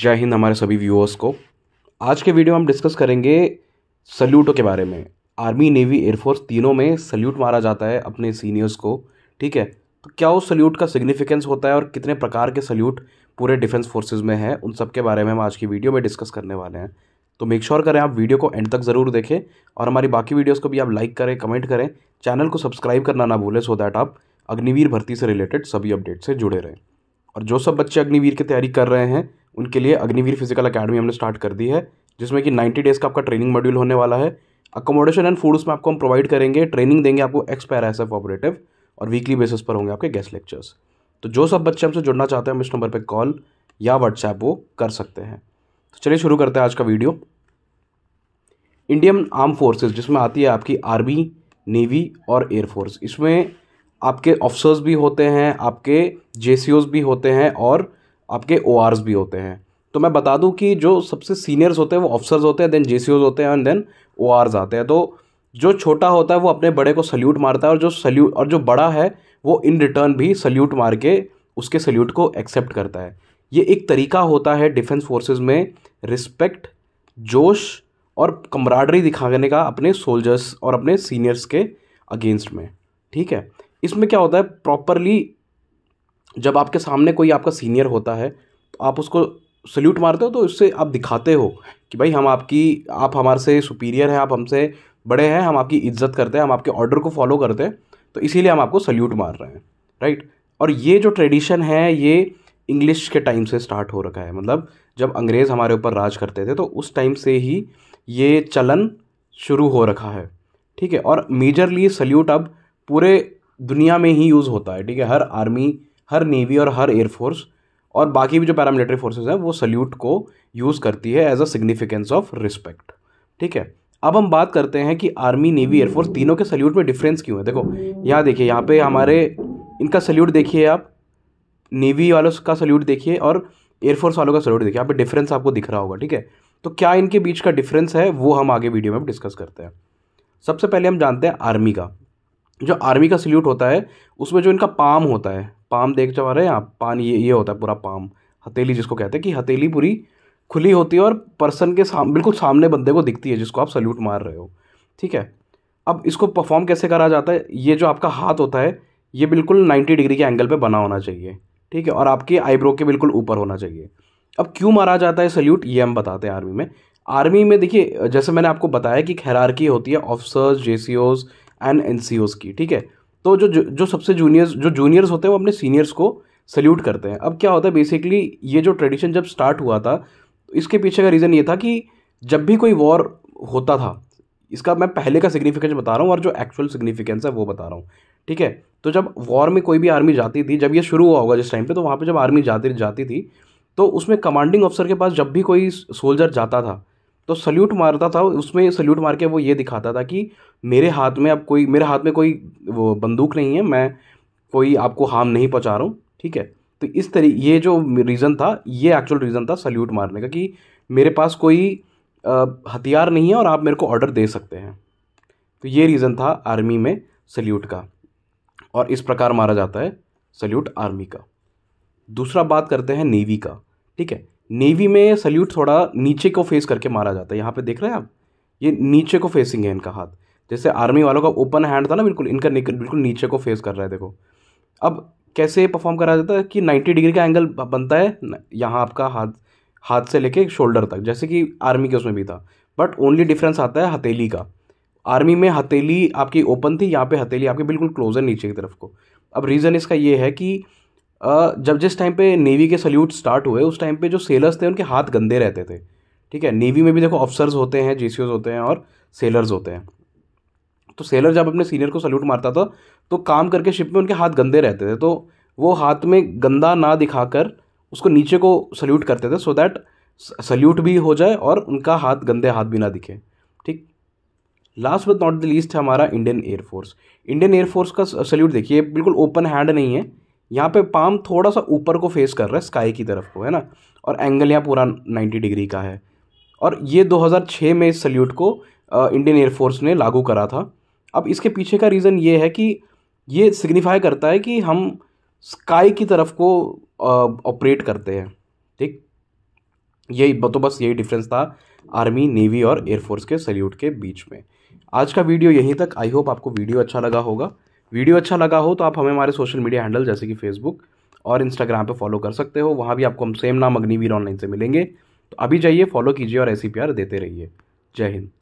जय हिंद हमारे सभी व्यूअर्स को आज के वीडियो में हम डिस्कस करेंगे सल्यूटों के बारे में आर्मी नेवी एयरफोर्स तीनों में सल्यूट मारा जाता है अपने सीनियर्स को ठीक है तो क्या उस सल्यूट का सिग्निफिकेंस होता है और कितने प्रकार के सल्यूट पूरे डिफेंस फोर्सेज में है उन सब के बारे में हम आज की वीडियो में डिस्कस करने वाले हैं तो मेक श्योर sure करें आप वीडियो को एंड तक ज़रूर देखें और हमारी बाकी वीडियोज़ को भी आप लाइक करें कमेंट करें चैनल को सब्सक्राइब करना ना भूलें सो दैट आप अग्निवीर भर्ती से रिलेटेड सभी अपडेट से जुड़े रहें और जो सब बच्चे अग्निवीर की तैयारी कर रहे हैं उनके लिए अग्निवीर फिजिकल अकेडमी हमने स्टार्ट कर दी है जिसमें कि नाइन्टी डेज़ का आपका ट्रेनिंग मॉड्यूल होने वाला है अकोमोडेशन एंड फूड उसमें आपको हम प्रोवाइड करेंगे ट्रेनिंग देंगे आपको एक्सपायर एस एफ ऑपरेटिव और वीकली बेसिस पर होंगे आपके गेस्ट लेक्चर्स तो जो सब बच्चे हमसे जुड़ना चाहते हैं इस नंबर पर कॉल या व्हाट्सएप वो कर सकते हैं तो चलिए शुरू करते हैं आज का वीडियो इंडियन आर्म फोर्सेज जिसमें आती है आपकी आर्मी नेवी और एयरफोर्स इसमें आपके ऑफिसर्स भी होते हैं आपके जे भी होते हैं और आपके ओ भी होते हैं तो मैं बता दूं कि जो सबसे सीनियर्स होते हैं वो ऑफिसर्स होते हैं देन जे होते हैं एंड देन ओ आते हैं तो जो छोटा होता है वो अपने बड़े को सल्यूट मारता है और जो सल्यूट और जो बड़ा है वो इन रिटर्न भी सल्यूट मार के उसके सल्यूट को एक्सेप्ट करता है ये एक तरीका होता है डिफेंस फोर्सेज में रिस्पेक्ट जोश और कमराडरी दिखाने का अपने सोल्जर्स और अपने सीनियर्स के अगेंस्ट में ठीक है इसमें क्या होता है प्रॉपरली जब आपके सामने कोई आपका सीनियर होता है तो आप उसको सल्यूट मारते हो तो उससे आप दिखाते हो कि भाई हम आपकी आप हमारे से सुपीरियर हैं आप हमसे बड़े हैं हम आपकी इज्जत करते हैं हम आपके ऑर्डर को फॉलो करते हैं तो इसीलिए हम आपको सल्यूट मार रहे हैं राइट और ये जो ट्रेडिशन है ये इंग्लिश के टाइम से स्टार्ट हो रखा है मतलब जब अंग्रेज़ हमारे ऊपर राज करते थे तो उस टाइम से ही ये चलन शुरू हो रखा है ठीक है और मेजरली सल्यूट अब पूरे दुनिया में ही यूज़ होता है ठीक है हर आर्मी हर नेवी और हर एयरफोर्स और बाकी भी जो पैरामिलिट्री फोर्सेज हैं वो सल्यूट को यूज़ करती है as a significance of respect ठीक है अब हम बात करते हैं कि आर्मी नेवी एयरफोर्स तीनों के सल्यूट में डिफरेंस क्यों है देखो यहाँ देखिए यहाँ पे हमारे इनका सल्यूट देखिए आप नेवी वालों का सल्यूट देखिए और एयरफोर्स वालों का सल्यूट देखिए यहाँ पे डिफरेंस आपको दिख रहा होगा ठीक है तो क्या इनके बीच का डिफरेंस है वो हम आगे वीडियो में डिस्कस करते हैं सबसे पहले हम जानते हैं आर्मी का जो आर्मी का सल्यूट होता है उसमें जो इनका पाम होता है पाम देख पा रहे हैं आप हाँ, पान ये ये होता है पूरा पाम हथेली जिसको कहते हैं कि हथेली पूरी खुली होती है और पर्सन के साम बिल्कुल सामने बंदे को दिखती है जिसको आप सल्यूट मार रहे हो ठीक है अब इसको परफॉर्म कैसे करा जाता है ये जो आपका हाथ होता है ये बिल्कुल नाइन्टी डिग्री के एंगल पर बना होना चाहिए ठीक है और आपके आईब्रो के बिल्कुल ऊपर होना चाहिए अब क्यों मारा जाता है सल्यूट ये हम बताते हैं आर्मी में आर्मी में देखिए जैसे मैंने आपको बताया कि खैरारकी होती है ऑफिसर्स जे एंड एन की ठीक है तो जो जो सबसे जूनियर्स जो जूनियर्स होते हैं वो अपने सीनियर्स को सल्यूट करते हैं अब क्या होता है बेसिकली ये जो ट्रेडिशन जब स्टार्ट हुआ था तो इसके पीछे का रीज़न ये था कि जब भी कोई वॉर होता था इसका मैं पहले का सिग्निफिकेंस बता रहा हूँ और जो एक्चुअल सिग्निफिकेंस है वो बता रहा हूँ ठीक है तो जब वॉर में कोई भी आर्मी जाती थी जब ये शुरू हुआ होगा जिस टाइम पे तो वहाँ पे जब आर्मी जाती जाती थी तो उसमें कमांडिंग ऑफिसर के पास जब भी कोई सोल्जर जाता था तो सल्यूट मारता था उसमें सल्यूट मार के वो ये दिखाता था कि मेरे हाथ में अब कोई मेरे हाथ में कोई वो बंदूक नहीं है मैं कोई आपको हार्म नहीं पहुँचा रहा हूँ ठीक है तो इस तरी ये जो रीज़न था ये एक्चुअल रीज़न था सल्यूट मारने का कि मेरे पास कोई हथियार नहीं है और आप मेरे को ऑर्डर दे सकते हैं तो ये रीज़न था आर्मी में सल्यूट का और इस प्रकार मारा जाता है सल्यूट आर्मी का दूसरा बात करते हैं नेवी का ठीक है नेवी में सल्यूट थोड़ा नीचे को फेस करके मारा जाता है यहाँ पे देख रहे हैं आप ये नीचे को फेसिंग है इनका हाथ जैसे आर्मी वालों का ओपन हैंड था ना बिल्कुल इनका बिल्कुल नीचे को फेस कर रहा है देखो अब कैसे परफॉर्म करा जाता है कि नाइन्टी डिग्री का एंगल बनता है यहाँ आपका हाथ हाथ से लेके शोल्डर तक जैसे कि आर्मी के उसमें भी था बट ओनली डिफरेंस आता है हथेली का आर्मी में हथेली आपकी ओपन थी यहाँ पे हथेली आपकी बिल्कुल क्लोज है नीचे की तरफ को अब रीज़न इसका ये है कि जब जिस टाइम पे नेवी के सल्यूट स्टार्ट हुए उस टाइम पे जो सेलर्स थे उनके हाथ गंदे रहते थे ठीक है नेवी में भी देखो ऑफिसर्स होते हैं जी होते हैं और सेलर्स होते हैं तो सेलर जब अपने सीनियर को सल्यूट मारता था तो काम करके शिप में उनके हाथ गंदे रहते थे तो वो हाथ में गंदा ना दिखाकर उसको नीचे को सल्यूट करते थे सो दैट सल्यूट भी हो जाए और उनका हाथ गंदे हाथ भी ना दिखे ठीक last but not the least है हमारा इंडियन एयरफोर्स इंडियन एयरफोर्स का सल्यूट देखिए बिल्कुल ओपन हैंड नहीं है यहाँ पे पाम थोड़ा सा ऊपर को फेस कर रहा है स्काई की तरफ को है ना और एंगल यहाँ पूरा 90 डिग्री का है और ये 2006 में इस सल्यूट को इंडियन एयरफोर्स ने लागू करा था अब इसके पीछे का रीज़न ये है कि ये सिग्निफाई करता है कि हम स्काई की तरफ को ऑपरेट करते हैं ठीक यही तो बस यही डिफरेंस था आर्मी नेवी और एयरफोर्स के सल्यूट के बीच में आज का वीडियो यहीं तक आई होप आपको वीडियो अच्छा लगा होगा वीडियो अच्छा लगा हो तो आप हमें हमारे सोशल मीडिया हैंडल जैसे कि फेसबुक और इंस्टाग्राम पे फॉलो कर सकते हो वहाँ भी आपको हम सेम नाम अग्निवीर ऑनलाइन से मिलेंगे तो अभी जाइए फॉलो कीजिए और ऐसी प्यार देते रहिए जय हिंद